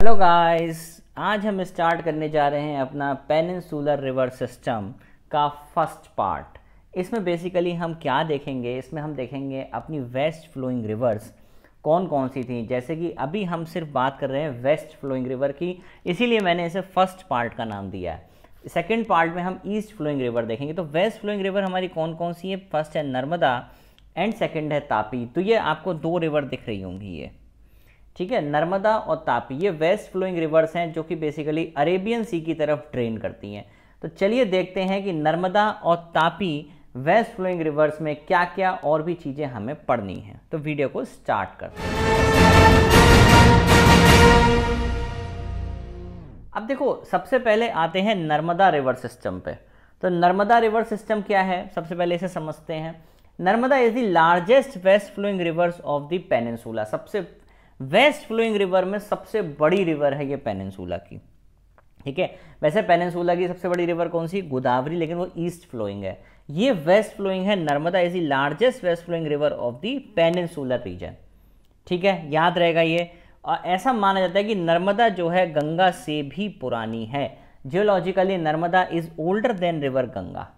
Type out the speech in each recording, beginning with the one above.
hello guys आज हम start करने जा रहे हैं अपना पेनिनसुलर रिवर सिस्टम का फर्स्ट पार्ट इसमें बेसिकली हम क्या देखेंगे इसमें हम देखेंगे अपनी वेस्ट फ्लोइंग रिवर्स कौन कौन सी थी जैसे कि अभी हम सिर्फ बात कर रहे हैं वेस्ट फ्लोइंग रिवर की इसीलिए मैंने इसे फर्स्ट पार्ट का नाम दिया है सेकेंड पार्ट में हम ईस्ट फ्लोइंग रिवर देखेंगे तो वेस्ट फ्लोइंग रिवर हमारी कौन कौन सी है फर्स्ट है नर्मदा एंड सेकेंड है तापी तो ये आपको दो रिवर दिख रही होंगी ये ठीक है नर्मदा और तापी ये वेस्ट फ्लोइंग रिवर्स हैं जो कि बेसिकली अरेबियन सी की तरफ ड्रेन करती हैं तो चलिए देखते हैं कि नर्मदा और तापी वेस्ट फ्लोइंग रिवर्स में क्या क्या और भी चीज़ें हमें पढ़नी हैं तो वीडियो को स्टार्ट कर अब देखो सबसे पहले आते हैं नर्मदा रिवर सिस्टम पे तो नर्मदा रिवर सिस्टम क्या है सबसे पहले इसे समझते हैं Narmada is the largest west flowing rivers of the peninsula सबसे वेस्ट फ्लोइंग रिवर में सबसे बड़ी रिवर है ये पेनेंसूला की ठीक है वैसे पेनसूला की सबसे बड़ी रिवर कौन सी गोदावरी लेकिन वो ईस्ट फ्लोइंग है ये वेस्ट फ्लोइंग है Narmada is the largest west flowing river of the peninsular region ठीक है याद रहेगा ये और ऐसा माना जाता है कि नर्मदा जो है गंगा से भी पुरानी है geologically Narmada is older than river Ganga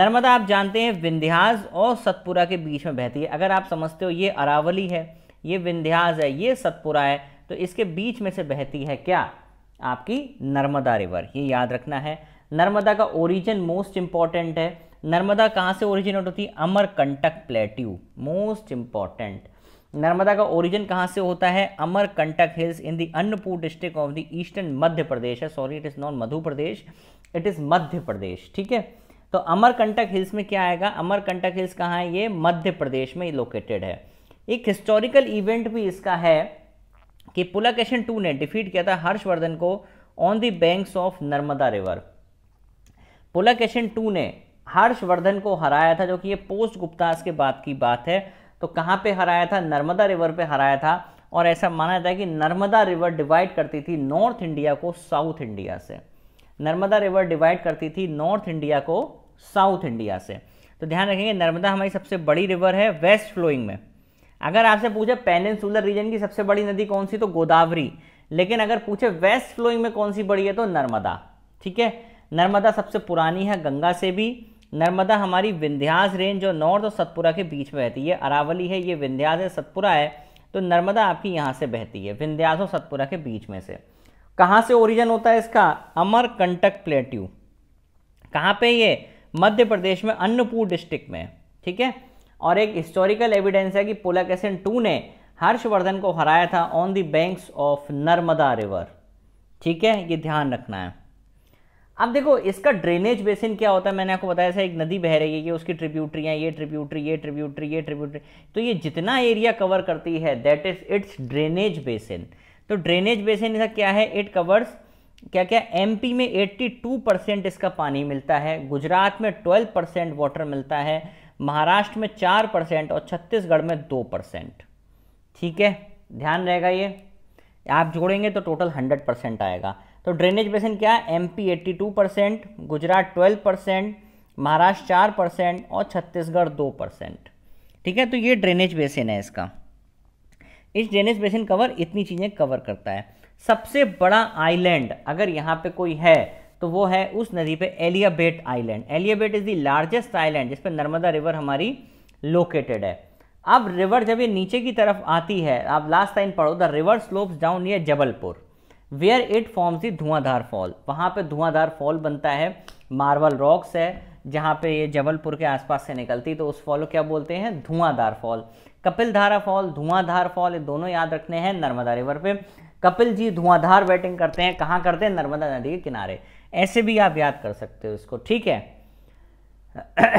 Narmada आप जानते हैं विंध्यास और सतपुरा के बीच में बहती है अगर आप समझते हो ये अरावली है ये विंध्यास है ये सतपुरा है तो इसके बीच में से बहती है क्या आपकी नर्मदा रिवर ये याद रखना है नर्मदा का ओरिजिन मोस्ट इम्पॉर्टेंट है नर्मदा कहाँ से ओरिजिनेट होती है Amarkantak plateau most important Narmada का ओरिजिन कहाँ से होता है Amarkantak hills in the Anuppur district of the eastern Madhya Pradesh है sorry it is not Madhu Pradesh it is Madhya Pradesh ठीक है तो अमरकंटक हिल्स में क्या आएगा अमरकंटक हिल्स कहाँ है ये मध्य प्रदेश में लोकेटेड है एक हिस्टोरिकल इवेंट भी इसका है कि पुलाकेशन टू ने डिफीट किया था हर्षवर्धन को on the banks of Narmada river Pulakeshin two ने हर्षवर्धन को हराया था जो कि ये पोस्ट गुप्तास के बाद की बात है तो कहाँ पे हराया था नर्मदा रिवर पे हराया था और ऐसा माना जाता है कि नर्मदा रिवर डिवाइड करती थी नॉर्थ इंडिया को साउथ इंडिया से नर्मदा रिवर डिवाइड करती थी नॉर्थ इंडिया को साउथ इंडिया से तो ध्यान रखेंगे नर्मदा हमारी सबसे बड़ी रिवर है वेस्ट फ्लोइंग में अगर आपसे पूछे पेनिनसुलर रीजन की सबसे बड़ी नदी कौन सी तो गोदावरी लेकिन अगर पूछे वेस्ट फ्लोइंग में कौन सी बड़ी है तो नर्मदा ठीक है नर्मदा सबसे पुरानी है गंगा से भी नर्मदा हमारी विंध्यास रेंज जो नॉर्थ और सतपुरा के बीच में बहती है अरावली है ये विंध्यास है सतपुरा है तो नर्मदा आपकी यहाँ से बहती है विंध्यास और सतपुरा के बीच में से कहाँ से ओरिजन होता है इसका अमर कंटक प्लेट्यू कहाँ पे ये मध्य प्रदेश में अन्नपूर डिस्ट्रिक्ट में ठीक है और एक हिस्टोरिकल एविडेंस है कि पुलकेसन टू ने हर्षवर्धन को हराया था on the banks of Narmada river ठीक है ये ध्यान रखना है अब देखो इसका ड्रेनेज बेसिन क्या होता है मैंने आपको बताया था एक नदी बह रही है कि उसकी ट्रिब्यूटरी है ये ट्रिब्यूटरी ये ट्रिब्यूटरी ये ट्रिब्यूटरी तो ये जितना एरिया कवर करती है that is its drainage basin तो ड्रेनेज बेसिन इसका क्या है इट कवर्स क्या क्या एमपी में 82 परसेंट इसका पानी मिलता है गुजरात में 12 परसेंट वाटर मिलता है महाराष्ट्र में चार परसेंट और छत्तीसगढ़ में दो परसेंट ठीक है ध्यान रहेगा ये आप जोड़ेंगे तो टोटल हंड्रेड परसेंट आएगा तो ड्रेनेज बेसिन क्या है M P eighty two percent Gujarat twelve percent Maharashtra चार परसेंट और छत्तीसगढ़ दो परसेंट ठीक है तो ये ड्रेनेज बेसिन है इसका इस ड्रेनेज बेसिन कवर इतनी चीज़ें कवर करता है सबसे बड़ा आइलैंड अगर यहाँ पे कोई है तो वो है उस नदी पे Aliabet island Aliabet is the largest island जिस पर नर्मदा रिवर हमारी लोकेटेड है अब रिवर जब ये नीचे की तरफ आती है आप लास्ट टाइम पढ़ो the river slopes down near Jabalpur where it forms the Dhuandhar fall वहाँ पे धुआंधार फॉल बनता है मार्बल रॉक्स है जहाँ पे ये जबलपुर के आसपास से निकलती तो उस फॉल को क्या बोलते हैं धुआंधार फॉल कपिल धारा फॉल धुआंधार फॉल ये दोनों याद रखने हैं नर्मदा रिवर पे कपिल जी धुआंधार बैटिंग करते हैं कहाँ करते हैं नर्मदा नदी के किनारे ऐसे भी आप याद कर सकते हो इसको ठीक है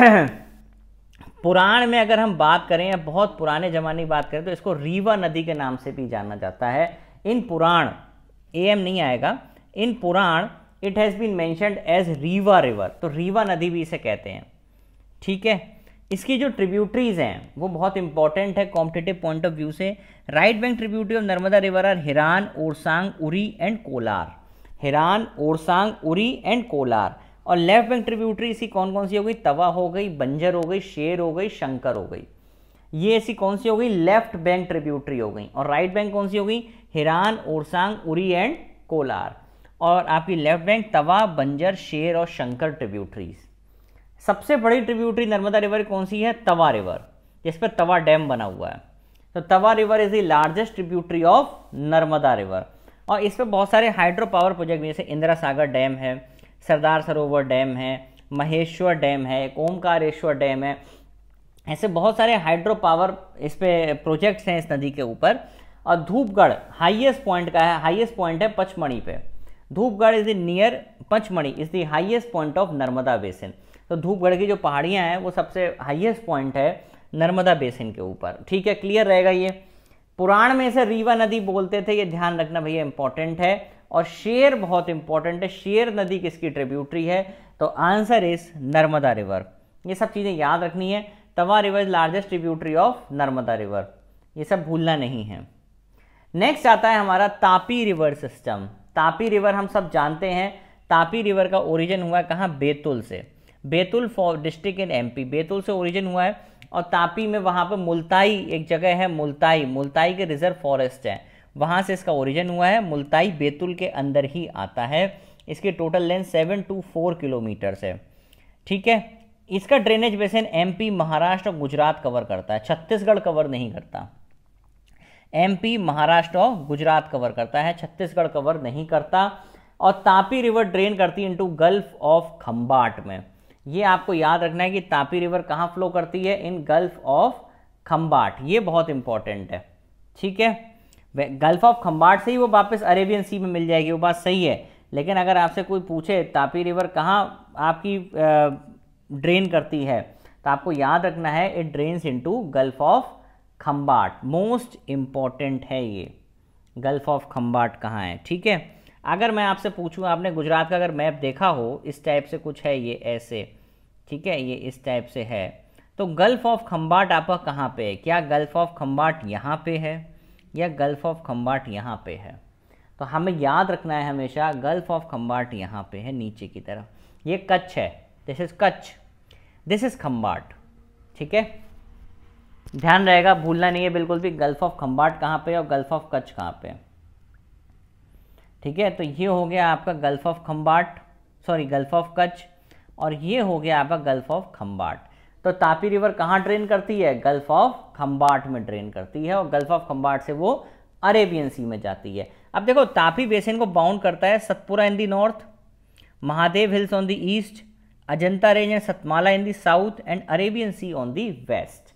पुराण में अगर हम बात करें या बहुत पुराने ज़माने की बात करें तो इसको रीवा नदी के नाम से भी जाना जाता है इन पुराण ए एम नहीं आएगा in Puran it has been mentioned as Rewa river तो रीवा नदी भी इसे कहते हैं ठीक है इसकी जो ट्रिब्यूटरीज हैं वो बहुत इंपॉर्टेंट है कॉम्पिटेटिव पॉइंट ऑफ व्यू से right bank tributary of Narmada river are Hiran Orsang Uri and Kolar हिरान ओरसांग उरी एंड कोलार और लेफ्ट बैंक ट्रिब्यूटरी इसकी कौन कौन सी हो गई तवा हो गई बंजर हो गई शेर हो गई शंकर हो गई ये ऐसी कौन सी हो गई लेफ्ट बैंक ट्रिब्यूटरी हो गई और राइट बैंक कौन सी हो गई हिरान ओरसांग उरी एंड कोलार और आपकी लेफ्ट बैंक तवा बंजर शेर और शंकर ट्रिब्यूटरीज़ सबसे बड़ी ट्रिब्यूटरी नर्मदा रिवर कौन सी है तवा रिवर जिस पर तवा डैम बना हुआ है तो Tawa river is the largest tributary of Narmada river और इस पर बहुत सारे हाइड्रो पावर प्रोजेक्ट जैसे इंदिरा सागर डैम है सरदार सरोवर डैम है महेश्वर डैम है एक ओमकारेश्वर डैम है ऐसे बहुत सारे हाइड्रो पावर इस पर प्रोजेक्ट्स हैं इस नदी के ऊपर और धूपगढ़ हाईएस्ट पॉइंट का है हाईएस्ट पॉइंट है पचमणी पे Dhupgarh is the near Pachmarhi is the highest point of Narmada basin तो धूपगढ़ की जो पहाड़ियाँ हैं वो सबसे हाइएस्ट पॉइंट है नर्मदा बेसिन के ऊपर ठीक है क्लियर रहेगा ये पुराण में इसे रीवा नदी बोलते थे ये ध्यान रखना भैया इंपॉर्टेंट है और शेर बहुत इंपॉर्टेंट है शेर नदी किसकी ट्रिब्यूटरी है तो आंसर इज नर्मदा रिवर ये सब चीज़ें याद रखनी है Tawa river is largest tributary of Narmada river ये सब भूलना नहीं है नेक्स्ट आता है हमारा Tapi river system Tapi river हम सब जानते हैं तापी रिवर का ओरिजिन हुआ है कहाँ बैतूल से Betul district in MP Betul से ओरिजिन हुआ है और तापी में वहाँ पर मुल्ताई एक जगह है मुल्ताई मुल्ताई के रिजर्व फॉरेस्ट है वहाँ से इसका ओरिजिन हुआ है मुल्ताई बैतूल के अंदर ही आता है इसकी total length seven two four kilometres है ठीक है इसका ड्रेनेज बेसिन एमपी महाराष्ट्र और गुजरात कवर करता है छत्तीसगढ़ कवर नहीं करता एमपी महाराष्ट्र और गुजरात कवर करता है छत्तीसगढ़ कवर नहीं करता और तापी रिवर ड्रेन करती है इंटू गल्फ ऑफ खम्बाट में ये आपको याद रखना है कि तापी रिवर कहाँ फ्लो करती है इन गल्फ ऑफ खम्बाट ये बहुत इंपॉर्टेंट है ठीक है गल्फ ऑफ खम्बाट से ही वो वापस अरेबियन सी में मिल जाएगी वो बात सही है लेकिन अगर आपसे कोई पूछे तापी रिवर कहाँ आपकी ड्रेन करती है तो आपको याद रखना है it drains into gulf of Khambhat most important है ये गल्फ ऑफ खम्बाट कहाँ है ठीक है अगर मैं आपसे पूछूँ आपने गुजरात का अगर मैप देखा हो इस टाइप से कुछ है ये ऐसे ठीक है ये इस टाइप से है तो गल्फ ऑफ खम्बाट आपका कहाँ पे है क्या गल्फ ऑफ खम्बाट यहाँ पे है या गल्फ ऑफ खम्बाट यहाँ पे है तो हमें याद रखना है हमेशा गल्फ ऑफ खम्बाट यहाँ पे है नीचे की तरफ ये कच्छ है this is Kutch this is Khambhat ठीक है ध्यान रहेगा भूलना नहीं है बिल्कुल भी गल्फ ऑफ खम्बाट कहाँ पे और गल्फ ऑफ कच्छ कहाँ पे ठीक है तो ये हो गया आपका gulf of Khambhat sorry gulf of Kutch और ये हो गया आपका गल्फ ऑफ खम्बाट तो तापी रिवर कहाँ ड्रेन करती है गल्फ ऑफ खम्बाट में ड्रेन करती है और गल्फ ऑफ खम्बाट से वो अरेबियन सी में जाती है अब देखो तापी बेसिन को बाउंड करता है Satpura in the north Mahadev hills on the east Ajanta range and Satmala in the south and Arabian sea on the west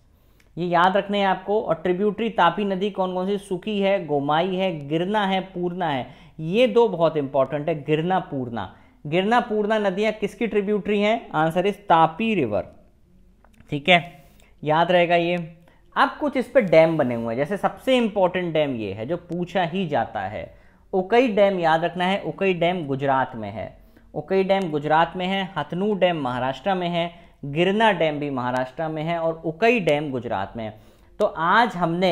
ये याद रखने हैं आपको और ट्रिब्यूटरी तापी नदी कौन कौन सी सुखी है गोमाई है गिरना है पूर्णा है ये दो बहुत इंपॉर्टेंट है गिरना पूर्णा गिरना पूर्णा नदियाँ किसकी ट्रिब्यूटरी हैं आंसर इज तापी रिवर ठीक है याद रहेगा ये अब कुछ इस पर डैम बने हुए हैं जैसे सबसे इंपॉर्टेंट डैम ये है जो पूछा ही जाता है उकई डैम याद रखना है उकई डैम गुजरात में है उकई डैम गुजरात में है हथनू डैम महाराष्ट्र में है गिरना डैम भी महाराष्ट्र में है और उकई डैम गुजरात में है तो आज हमने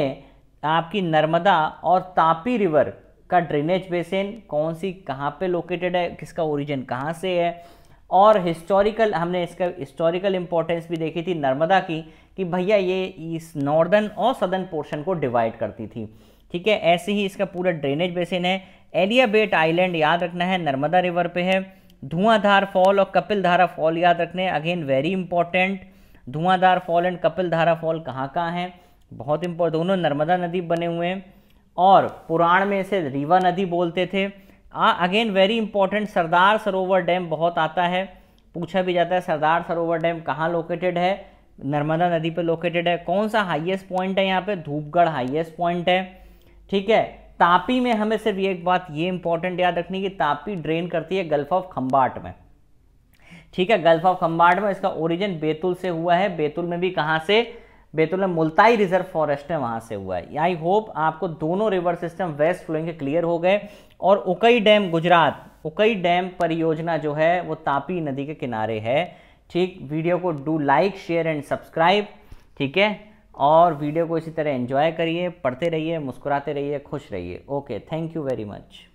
आपकी नर्मदा और तापी रिवर का ड्रेनेज बेसिन कौन सी कहाँ पे लोकेटेड है किसका ओरिजिन कहाँ से है और हिस्टोरिकल हमने इसका हिस्टोरिकल इंपॉर्टेंस भी देखी थी नर्मदा की कि भैया ये इस नॉर्दर्न और सदर्न पोर्शन को डिवाइड करती थी ठीक है ऐसे ही इसका पूरा ड्रेनेज बेसिन है एलियाबेट आइलैंड याद रखना है नर्मदा रिवर पे है धुआंधार फॉल और कपिल धारा फॉल याद रखने again very important Dhuandhar fall and Kapil Dhara fall कहाँ कहाँ हैं बहुत इंपॉर्ट दोनों नर्मदा नदी बने हुए हैं और पुराण में इसे रीवा नदी बोलते थे ah again very important Sardar Sarovar dam बहुत आता है पूछा भी जाता है सरदार सरोवर डैम कहाँ लोकेटेड है नर्मदा नदी पर लोकेटेड है कौन सा हाइएस्ट पॉइंट है यहाँ पर धूपगढ़ हाइएस्ट पॉइंट है ठीक है तापी में हमें सिर्फ एक बात ये इंपॉर्टेंट याद रखनी कि तापी ड्रेन करती है गल्फ ऑफ खम्बाट में ठीक है गल्फ ऑफ खम्बाट में इसका ओरिजिन बेतुल से हुआ है बेतुल में भी कहाँ से बेतुल में मुल्ताई रिजर्व फॉरेस्ट है वहाँ से हुआ है आई होप आपको दोनों रिवर सिस्टम वेस्ट फ्लोइंग के क्लियर हो गए और उकई डैम गुजरात उकई डैम परियोजना जो है वो तापी नदी के किनारे है ठीक वीडियो को do like share and subscribe ठीक है और वीडियो को इसी तरह एंजॉय करिए पढ़ते रहिए मुस्कुराते रहिए खुश रहिए okay thank you very much